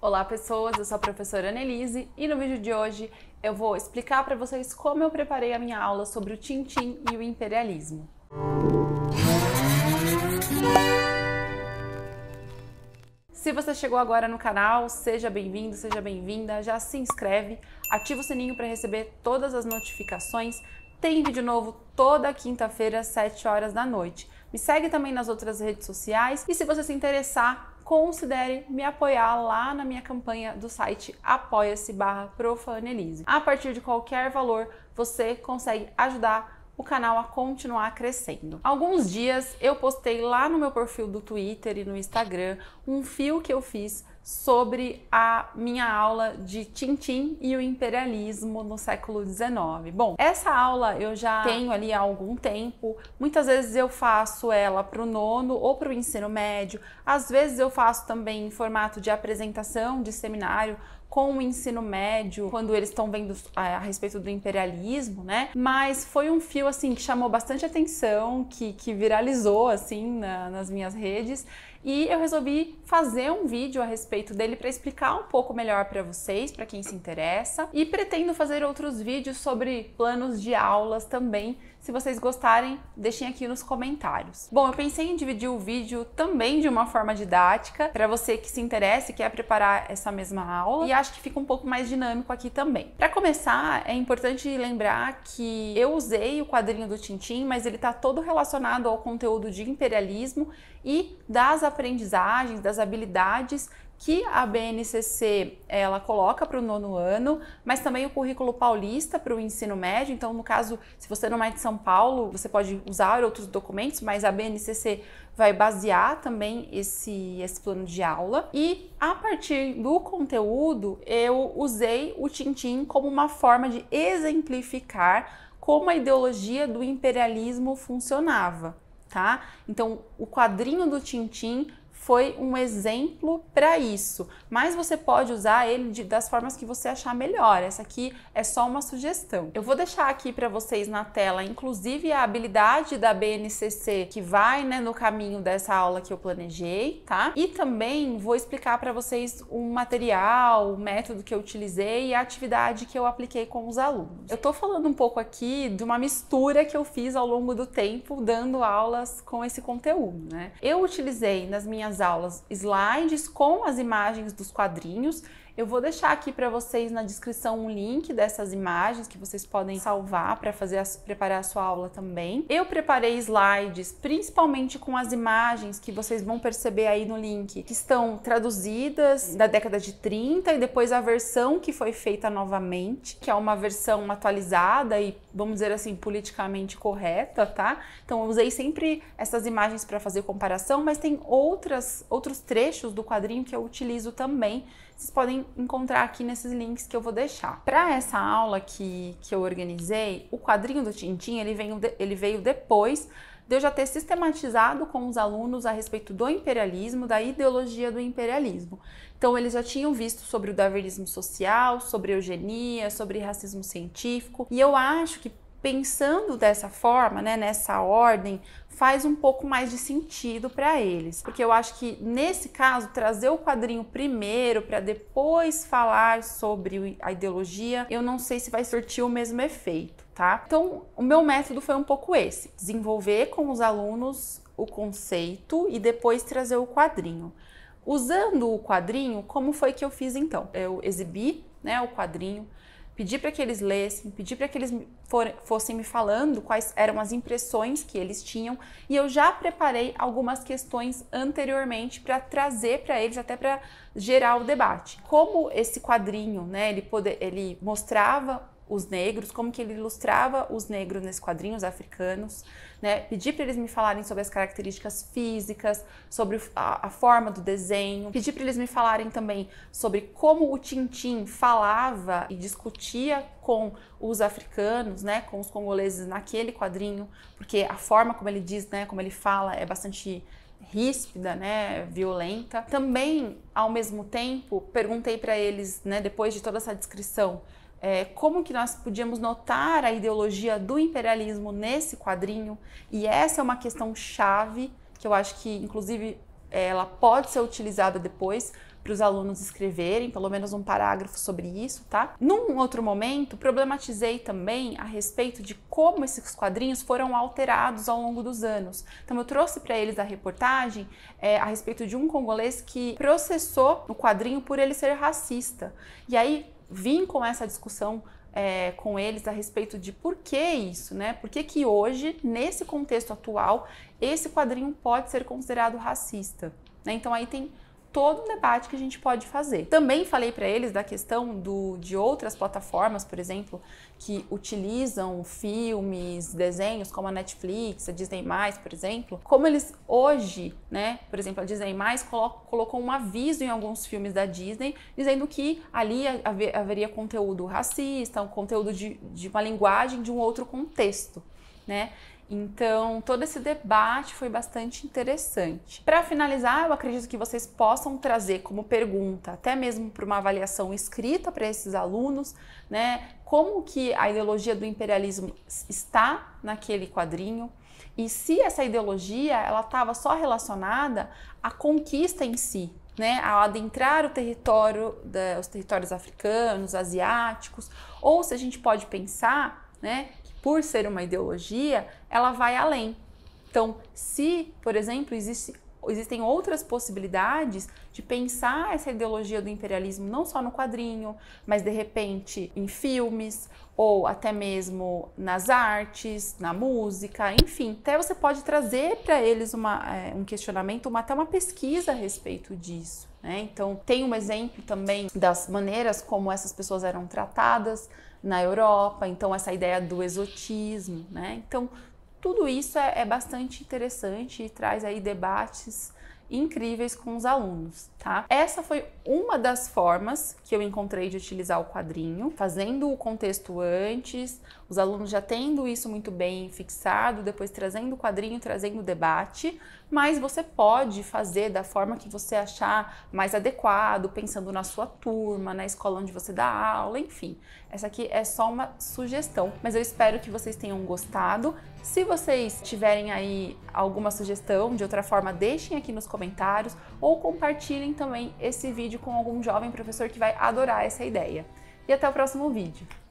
Olá pessoas, eu sou a professora Annelise e no vídeo de hoje eu vou explicar para vocês como eu preparei a minha aula sobre o Tintim e o imperialismo. Se você chegou agora no canal, seja bem-vindo, seja bem-vinda, já se inscreve, ativa o sininho para receber todas as notificações. Tem vídeo novo toda quinta-feira, às 7 horas da noite. Me segue também nas outras redes sociais e se você se interessar, considere me apoiar lá na minha campanha do site apoia-se barra A partir de qualquer valor, você consegue ajudar o canal a continuar crescendo. Alguns dias eu postei lá no meu perfil do Twitter e no Instagram um fio que eu fiz sobre a minha aula de Tintim e o imperialismo no século XIX. Bom, essa aula eu já tenho ali há algum tempo. Muitas vezes eu faço ela para o nono ou para o ensino médio. Às vezes eu faço também em formato de apresentação de seminário com o ensino médio, quando eles estão vendo a, a, respeito do imperialismo, né? Mas foi um fio assim que chamou bastante atenção, que, que viralizou assim na, nas minhas redes. E eu resolvi fazer um vídeo a respeito dele para explicar um pouco melhor para vocês, para quem se interessa, e pretendo fazer outros vídeos sobre planos de aulas também se vocês gostarem, deixem aqui nos comentários. Bom, eu pensei em dividir o vídeo também de uma forma didática, para você que se interessa e quer preparar essa mesma aula, e acho que fica um pouco mais dinâmico aqui também. Para começar, é importante lembrar que eu usei o quadrinho do Tintim, mas ele está todo relacionado ao conteúdo de imperialismo e das aprendizagens, das habilidades que a BNCC ela coloca para o nono ano, mas também o currículo paulista para o ensino médio. Então, no caso, se você não é de São Paulo, você pode usar outros documentos, mas a BNCC vai basear também esse, esse plano de aula. E a partir do conteúdo, eu usei o Tintim como uma forma de exemplificar como a ideologia do imperialismo funcionava. Tá? Então, o quadrinho do Tintim foi um exemplo para isso, mas você pode usar ele de, das formas que você achar melhor. Essa aqui é só uma sugestão. Eu vou deixar aqui para vocês na tela, inclusive a habilidade da BNCC que vai né, no caminho dessa aula que eu planejei, tá? E também vou explicar para vocês o material, o método que eu utilizei e a atividade que eu apliquei com os alunos. Eu tô falando um pouco aqui de uma mistura que eu fiz ao longo do tempo dando aulas com esse conteúdo, né? Eu utilizei nas minhas minhas aulas slides com as imagens dos quadrinhos eu vou deixar aqui para vocês na descrição um link dessas imagens que vocês podem salvar para fazer preparar a sua aula também. Eu preparei slides, principalmente com as imagens que vocês vão perceber aí no link, que estão traduzidas da década de 30 e depois a versão que foi feita novamente, que é uma versão atualizada e vamos dizer assim politicamente correta, tá? Então eu usei sempre essas imagens para fazer comparação, mas tem outras outros trechos do quadrinho que eu utilizo também vocês podem encontrar aqui nesses links que eu vou deixar. Para essa aula que, que eu organizei, o quadrinho do Tintim ele veio, ele veio depois de eu já ter sistematizado com os alunos a respeito do imperialismo, da ideologia do imperialismo. Então, eles já tinham visto sobre o darwinismo social, sobre eugenia, sobre racismo científico, e eu acho que pensando dessa forma, né, nessa ordem, faz um pouco mais de sentido para eles, porque eu acho que nesse caso trazer o quadrinho primeiro para depois falar sobre a ideologia, eu não sei se vai surtir o mesmo efeito, tá? Então, o meu método foi um pouco esse: desenvolver com os alunos o conceito e depois trazer o quadrinho. Usando o quadrinho, como foi que eu fiz então? Eu exibi, né, o quadrinho pedi para que eles lessem, pedi para que eles fossem me falando quais eram as impressões que eles tinham e eu já preparei algumas questões anteriormente para trazer para eles até para gerar o debate. Como esse quadrinho, né, ele, poder, ele mostrava os negros, como que ele ilustrava os negros nesses quadrinhos africanos, né? Pedi para eles me falarem sobre as características físicas, sobre a, a forma do desenho. Pedi para eles me falarem também sobre como o Tintim falava e discutia com os africanos, né, com os congoleses naquele quadrinho, porque a forma como ele diz, né, como ele fala é bastante ríspida, né, violenta. Também, ao mesmo tempo, perguntei para eles, né, depois de toda essa descrição, é, como que nós podíamos notar a ideologia do imperialismo nesse quadrinho. E essa é uma questão chave que eu acho que, inclusive, ela pode ser utilizada depois para os alunos escreverem, pelo menos um parágrafo sobre isso, tá? Num outro momento, problematizei também a respeito de como esses quadrinhos foram alterados ao longo dos anos. Então, eu trouxe para eles a reportagem é, a respeito de um congolês que processou o quadrinho por ele ser racista. E aí, vim com essa discussão é, com eles a respeito de por que isso, né? Por que, que hoje, nesse contexto atual, esse quadrinho pode ser considerado racista? Né? Então aí tem todo um debate que a gente pode fazer. Também falei para eles da questão do, de outras plataformas, por exemplo, que utilizam filmes, desenhos como a Netflix, a Disney+, por exemplo, como eles hoje, né, por exemplo, a Disney+, colocou um aviso em alguns filmes da Disney, dizendo que ali haveria conteúdo racista, um conteúdo de, de uma linguagem de um outro contexto, né? Então, todo esse debate foi bastante interessante. Para finalizar, eu acredito que vocês possam trazer como pergunta, até mesmo para uma avaliação escrita para esses alunos, né, como que a ideologia do imperialismo está naquele quadrinho e se essa ideologia ela estava só relacionada à conquista em si, né, ao adentrar o território, da, os territórios africanos, asiáticos, ou se a gente pode pensar né, por ser uma ideologia, ela vai além. Então, se, por exemplo, existe existem outras possibilidades de pensar essa ideologia do imperialismo não só no quadrinho, mas de repente em filmes ou até mesmo nas artes, na música, enfim. Até você pode trazer para eles uma, é, um questionamento, uma, até uma pesquisa a respeito disso. Né? Então, tem um exemplo também das maneiras como essas pessoas eram tratadas na Europa, então essa ideia do exotismo, né? Então, tudo isso é, é bastante interessante e traz aí debates incríveis com os alunos, tá? Essa foi uma das formas que eu encontrei de utilizar o quadrinho, fazendo o contexto antes, os alunos já tendo isso muito bem fixado, depois trazendo o quadrinho, trazendo o debate, mas você pode fazer da forma que você achar mais adequado, pensando na sua turma, na escola onde você dá aula, enfim. Essa aqui é só uma sugestão, mas eu espero que vocês tenham gostado. Se vocês tiverem aí alguma sugestão de outra forma, deixem aqui nos comentários ou compartilhem também esse vídeo com algum jovem professor que vai adorar essa ideia. E até o próximo vídeo!